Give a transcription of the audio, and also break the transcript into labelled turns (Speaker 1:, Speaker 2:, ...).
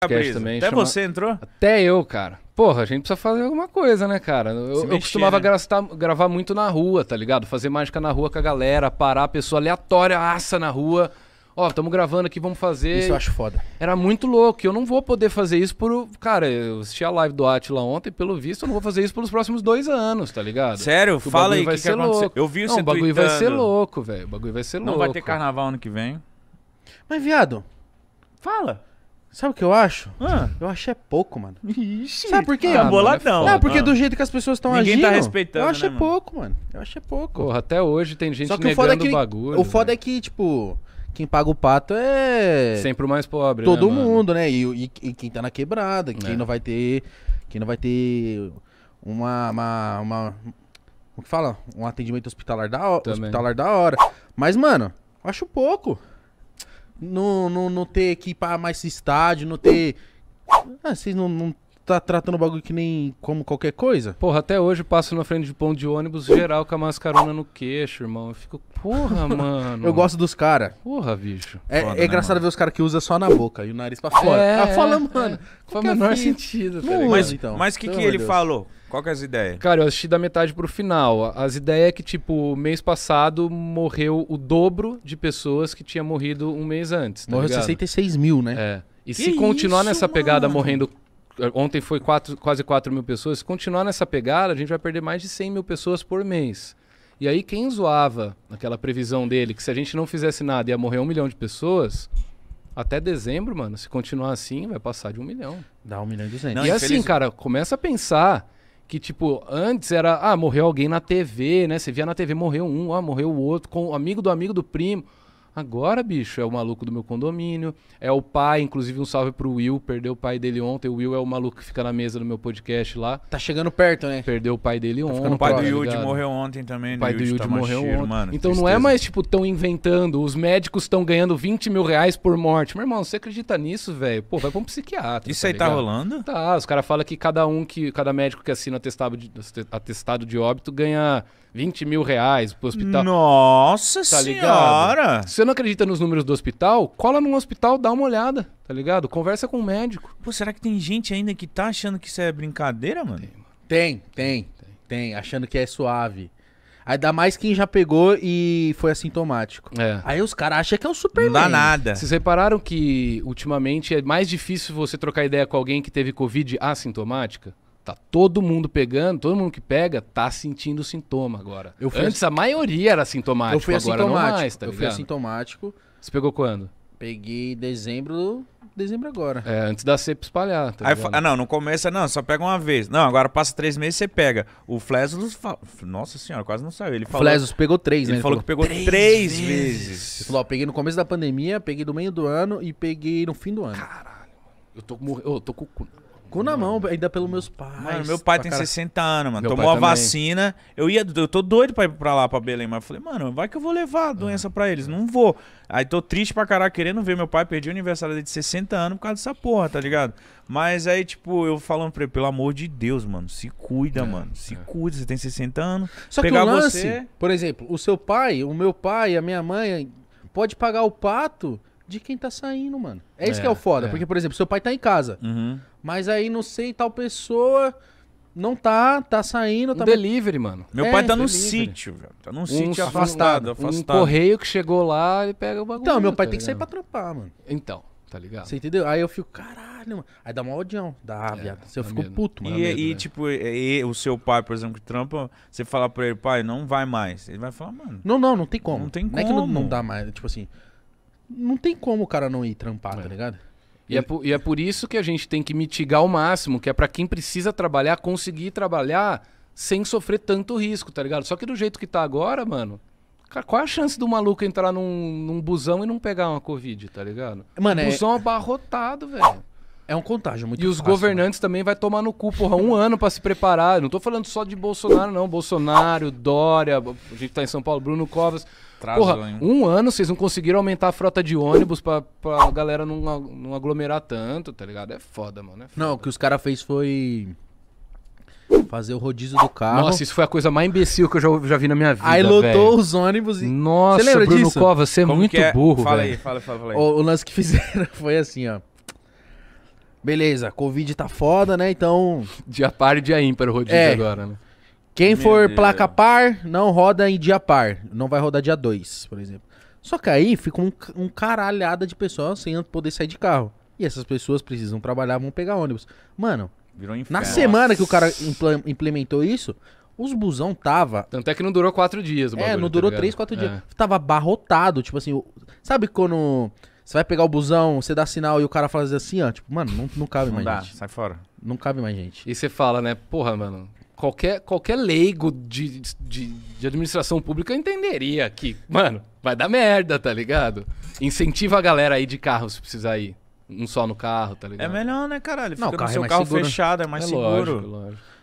Speaker 1: Também, Até chama... você entrou? Até eu, cara. Porra, a gente precisa fazer alguma coisa, né, cara? Eu, mexer, eu costumava né? gravar, gravar muito na rua, tá ligado? Fazer mágica na rua com a galera, parar a pessoa aleatória, aça na rua. Ó, oh, tamo gravando aqui, vamos fazer. Isso eu acho foda. Era muito louco. Eu não vou poder fazer isso por. Cara, eu assisti a live do Atila ontem, pelo visto, eu não vou fazer isso pelos próximos dois anos, tá ligado? Sério? Porque Fala aí, vai que ser que louco. Eu vi o Não, o bagulho tweetando. vai ser louco, velho. O bagulho vai ser não louco. Não vai ter
Speaker 2: carnaval ano que vem. Mas, viado. Fala. Sabe o que eu
Speaker 1: acho? Ah. Eu acho é pouco, mano.
Speaker 2: Ixi, Sabe por quê? Tá ah, é boladão. Não, porque ah. do jeito que as pessoas estão agindo. Ninguém tá respeitando. Eu acho né, é pouco, mano. Eu acho é
Speaker 1: pouco. Porra, até hoje tem gente Só que negando o, foda é que, bagulho. O foda né? é
Speaker 2: que, tipo, quem paga o pato é.
Speaker 1: Sempre o mais pobre. Né, todo né,
Speaker 2: mundo, né? E, e, e, quem tá na quebrada, quem é. não vai ter. Quem não vai ter uma. uma, uma como que fala? Um atendimento hospitalar da, hospitalar da hora. Mas, mano, eu acho pouco não, não, não ter que mais estádio, não ter.
Speaker 1: Ah, vocês não, não tá tratando o bagulho que nem como qualquer coisa? Porra, até hoje passo na frente de pão de ônibus geral com a mascarona no queixo, irmão. Eu fico, porra, mano. eu gosto dos caras. Porra, bicho. É, Foda, é né, engraçado mano? ver os caras que usam só na boca e o nariz pra fora. É, ah, fala, mano. É, faz o é menor sentido, tá Não, Mas, então. Mas o que, que ele Deus.
Speaker 2: falou? Qual que é as ideias? Cara,
Speaker 1: eu assisti da metade pro final. As ideias é que, tipo, mês passado morreu o dobro de pessoas que tinha morrido um mês antes. Tá Morreu ligado? 66 mil, né? É. E que se continuar isso, nessa pegada morrendo Ontem foi quatro, quase 4 mil pessoas. Se continuar nessa pegada, a gente vai perder mais de 100 mil pessoas por mês. E aí, quem zoava naquela previsão dele, que se a gente não fizesse nada ia morrer um milhão de pessoas, até dezembro, mano, se continuar assim, vai passar de um milhão. Dá um milhão e duzentos. E assim, cara, começa a pensar que, tipo, antes era, ah, morreu alguém na TV, né? Você via na TV, morreu um, ah, morreu o outro, com amigo do amigo do primo. Agora, bicho, é o maluco do meu condomínio, é o pai, inclusive um salve pro Will, perdeu o pai dele ontem. O Will é o maluco que fica na mesa do meu podcast lá. Tá chegando perto, né? Perdeu o pai dele tá ontem. Tá o pai do Yud morreu ontem também, né, O pai do Yud tá morreu cheiro, ontem. Mano, então não é mais, tipo, tão inventando. Os médicos estão ganhando 20 mil reais por morte. Meu irmão, você acredita nisso, velho? Pô, vai pra um psiquiatra. Isso tá aí tá ligado? tá rolando? Tá, os caras falam que cada um que. Cada médico que assina atestado de, atestado de óbito ganha 20 mil reais pro hospital. Nossa tá senhora! Ligado? Você não acredita nos números do hospital, cola num hospital, dá uma olhada, tá ligado? Conversa com o um médico. Pô, será que tem gente ainda que tá achando que isso é brincadeira, mano? Tem, Tem, tem,
Speaker 2: tem, achando que é suave. Ainda mais quem já pegou e foi assintomático.
Speaker 1: É. Aí os caras acham que é um super. Não dá nada. Vocês repararam que ultimamente é mais difícil você trocar ideia com alguém que teve Covid assintomática? Tá todo mundo pegando, todo mundo que pega tá sentindo sintoma agora. Eu fui Antes a maioria era sintomático, eu fui agora não mais, tá Eu ligado? fui
Speaker 2: assintomático.
Speaker 1: Você pegou quando?
Speaker 2: Peguei dezembro, dezembro agora. É, antes da
Speaker 1: cepa espalhar,
Speaker 2: tá Aí, ah, não, não começa, não, só pega uma vez. Não, agora passa três meses você pega. O Flesos, fa... nossa senhora, quase não saiu. Ele falou, Flesos pegou três, ele né? Ele falou, que pegou três, três vezes. vezes. Ele falou, ó, peguei no começo da pandemia, peguei no meio do ano e peguei no fim do ano. Caralho, mano. Eu tô, eu tô com o cu Cu na mão, ainda pelos meus pais. Mano, meu pai tem cara... 60 anos, mano. Meu Tomou a vacina. Eu ia, eu tô doido pra ir pra lá, pra Belém, mas eu falei, mano, vai que eu vou levar a doença uhum. pra eles. É. Não vou. Aí tô triste pra caralho, querendo ver meu pai perdi o aniversário dele de 60 anos por causa dessa porra, tá ligado? Mas aí, tipo, eu falando pra ele, pelo amor de Deus, mano, se cuida, é, mano. Se é. cuida, você tem 60 anos. Só pegar que o lance, você... por exemplo, o seu pai, o meu pai, a minha mãe, pode pagar o pato de quem tá saindo, mano. É isso é, que é o foda. É. Porque, por exemplo, seu pai tá em casa. Uhum. Mas aí não sei, tal pessoa não tá, tá saindo. Um tá...
Speaker 1: delivery, mano. Meu é, pai tá no sítio, velho. Tá num um sítio afastado, afastado, Um correio que chegou lá, ele pega o bagulho. Então, meu pai tá tem que tá sair pra
Speaker 2: trampar, mano. Então, tá
Speaker 1: ligado? Você entendeu? Aí eu fico, caralho,
Speaker 2: mano. Aí dá mó odião. Dá, é, viado. Você fica puto, mano. E, é, medo, e né? tipo, é, é, e, o seu pai, por exemplo, que trampa, você fala pra ele, pai, não vai mais. Ele vai falar, mano. Não, não, não tem como. Não tem como. Não é que não, não dá mais. Tipo assim. Não tem como o cara não ir trampar, tá é. tá ligado?
Speaker 1: E, é por, e é por isso que a gente tem que mitigar ao máximo, que é para quem precisa trabalhar, conseguir trabalhar sem sofrer tanto risco, tá ligado? Só que do jeito que tá agora, mano, Cara, qual é a chance do maluco entrar num, num busão e não pegar uma Covid, tá ligado? Mano, é busão é... abarrotado, velho. É um contágio muito E fácil, os né? governantes né? também vai tomar no cu, porra, um ano para se preparar. Não tô falando só de Bolsonaro, não. Bolsonaro, Dória, a gente tá em São Paulo, Bruno Covas. Trazou, porra, hein? um ano vocês não conseguiram aumentar a frota de ônibus pra, pra galera não, não aglomerar tanto, tá ligado? É foda, mano.
Speaker 2: É foda. Não, o que os caras fez foi fazer o rodízio do carro. Nossa, isso
Speaker 1: foi a coisa mais imbecil que eu já, já vi na minha vida. Aí lotou véio. os ônibus e. Nossa, Bruno disso? Cova, você é Como muito é? burro. Fala aí, fala, fala, fala aí. O, o lance que fizeram foi assim, ó.
Speaker 2: Beleza, Covid tá foda, né? Então.
Speaker 1: Dia par e dia ímpar o rodízio é. agora, né?
Speaker 2: Quem Meu for Deus. placa par, não roda em dia par. Não vai rodar dia 2, por exemplo. Só que aí fica um, um caralhada de pessoas sem poder sair de carro. E essas pessoas precisam trabalhar, vão pegar ônibus. Mano, Virou um na semana que o cara implementou isso, os busão tava. Tanto
Speaker 1: é que não durou quatro dias,
Speaker 2: o é, bagulho, É, não tá durou tá três, quatro é. dias. Tava barrotado, tipo assim. Sabe quando. Você vai pegar o busão, você dá sinal e o cara fala assim, ó, tipo, mano, não,
Speaker 1: não cabe não mais dá, gente. Sai fora. Não cabe mais gente. E você fala, né, porra, mano, qualquer, qualquer leigo de, de, de, administração pública entenderia que, mano, vai dar merda, tá ligado? Incentiva a galera aí de carro se precisar ir. Um só no carro, tá ligado? É melhor, né, caralho? Fica não, o carro no é seu é mais carro seguro. Né? fechado, é mais é seguro. Lógico, lógico.